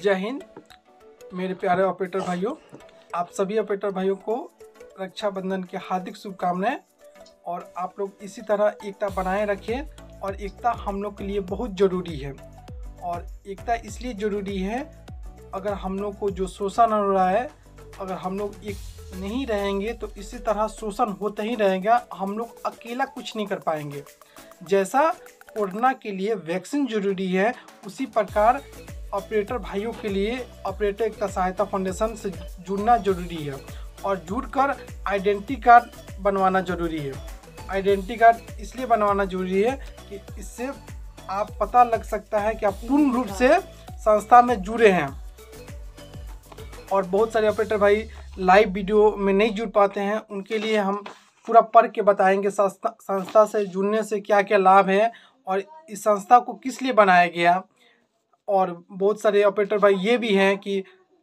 जय हिंद मेरे प्यारे ऑपरेटर भाइयों आप सभी ऑपरेटर भाइयों को रक्षाबंधन की हार्दिक शुभकामनाएं और आप लोग इसी तरह एकता बनाए रखें और एकता हम लोग के लिए बहुत ज़रूरी है और एकता इसलिए ज़रूरी है अगर हम लोग को जो शोषण हो रहा है अगर हम लोग एक नहीं रहेंगे तो इसी तरह शोषण होता ही रहेगा हम लोग अकेला कुछ नहीं कर पाएंगे जैसा कोरोना के लिए वैक्सीन जरूरी है उसी प्रकार ऑपरेटर भाइयों के लिए ऑपरेटर एकता सहायता फाउंडेशन से जुड़ना जरूरी है और जुड़कर आइडेंटिटी कार्ड बनवाना ज़रूरी है आइडेंटिटी कार्ड इसलिए बनवाना ज़रूरी है कि इससे आप पता लग सकता है कि आप पूर्ण रूप से संस्था में जुड़े हैं और बहुत सारे ऑपरेटर भाई लाइव वीडियो में नहीं जुड़ पाते हैं उनके लिए हम पूरा पढ़ के बताएंगे संस्था संस्था से जुड़ने से क्या क्या लाभ है और इस संस्था को किस लिए बनाया गया और बहुत सारे ऑपरेटर भाई ये भी हैं कि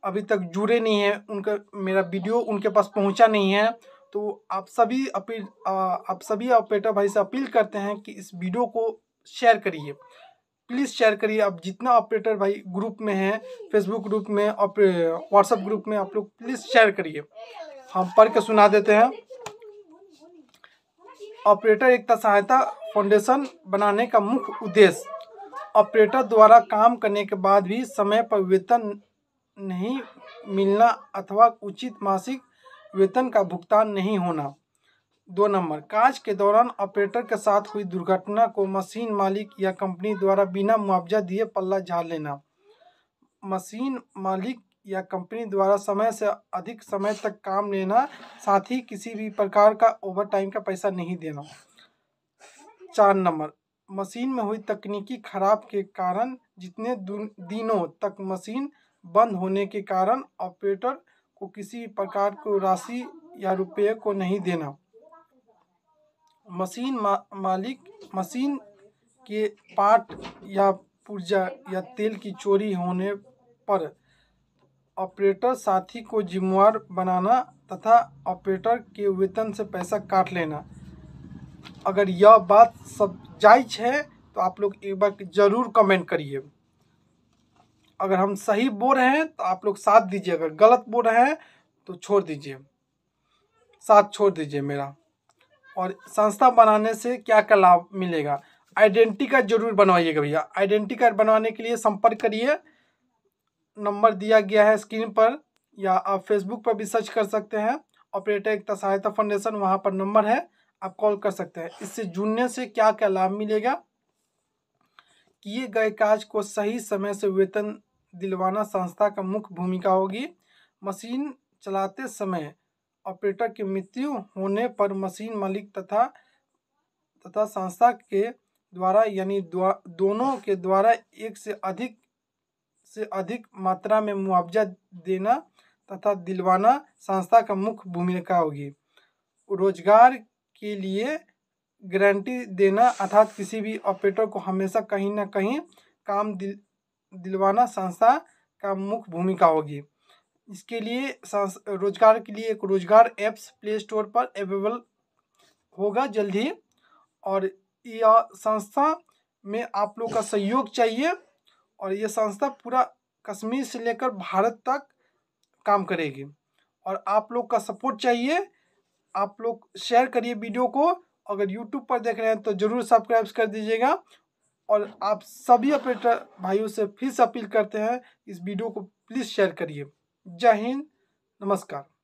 अभी तक जुड़े नहीं हैं उनका मेरा वीडियो उनके पास पहुंचा नहीं है तो आप सभी अपील आप सभी ऑपरेटर भाई से अपील करते हैं कि इस वीडियो को शेयर करिए प्लीज़ शेयर करिए आप जितना ऑपरेटर भाई ग्रुप में हैं फेसबुक ग्रुप में व्हाट्सएप ग्रुप में आप लोग प्लीज़ शेयर करिए हम पढ़ के सुना देते हैं ऑपरेटर एकता सहायता फाउंडेशन बनाने का मुख्य उद्देश्य ऑपरेटर द्वारा काम करने के बाद भी समय पर वेतन नहीं मिलना अथवा उचित मासिक वेतन का भुगतान नहीं होना दो नंबर काज के दौरान ऑपरेटर के साथ हुई दुर्घटना को मशीन मालिक या कंपनी द्वारा बिना मुआवजा दिए पल्ला झाड़ लेना मशीन मालिक या कंपनी द्वारा समय से अधिक समय तक काम लेना साथ ही किसी भी प्रकार का ओवर टाइम का पैसा नहीं देना चार नंबर मशीन में हुई तकनीकी खराब के कारण जितने दिनों तक मशीन बंद होने के कारण ऑपरेटर को किसी प्रकार को राशि या रुपये को नहीं देना मशीन मा, मालिक मशीन के पार्ट या पुर्जा या तेल की चोरी होने पर ऑपरेटर साथी को जिम्मेवार बनाना तथा ऑपरेटर के वेतन से पैसा काट लेना अगर यह बात सब जायज है तो आप लोग एक बार ज़रूर कमेंट करिए अगर हम सही बोल रहे हैं तो आप लोग साथ दीजिए अगर गलत बोल रहे हैं तो छोड़ दीजिए साथ छोड़ दीजिए मेरा और संस्था बनाने से क्या क्या लाभ मिलेगा आइडेंटिटी कार्ड जरूर बनवाइएगा भैया आइडेंटिटी कार्ड बनवाने के लिए संपर्क करिए नंबर दिया गया है स्क्रीन पर या आप फेसबुक पर भी सर्च कर सकते हैं ऑपरेटर एकता सहायता फाउंडेशन वहाँ पर नंबर है आप कॉल कर सकते हैं इससे जुड़ने से क्या क्या लाभ मिलेगा किए गए कार्य को सही समय से वेतन दिलवाना संस्था का मुख्य भूमिका होगी मशीन चलाते समय ऑपरेटर की मृत्यु होने पर मशीन मालिक तथा तथा संस्था के द्वारा यानी दोनों के द्वारा एक से अधिक से अधिक मात्रा में मुआवजा देना तथा दिलवाना संस्था का मुख्य भूमिका होगी रोजगार के लिए गारंटी देना अर्थात किसी भी ऑपरेटर को हमेशा कहीं ना कहीं काम दिल दिलवाना संस्था का मुख्य भूमिका होगी इसके लिए रोजगार के लिए एक रोजगार एप्स प्ले स्टोर पर अवेलेबल होगा जल्द ही और यह संस्था में आप लोग का सहयोग चाहिए और यह संस्था पूरा कश्मीर से लेकर भारत तक काम करेगी और आप लोग का सपोर्ट चाहिए आप लोग शेयर करिए वीडियो को अगर यूट्यूब पर देख रहे हैं तो ज़रूर सब्सक्राइब कर दीजिएगा और आप सभी ऑपरेटर भाइयों से फिर से अपील करते हैं इस वीडियो को प्लीज़ शेयर करिए जय हिंद नमस्कार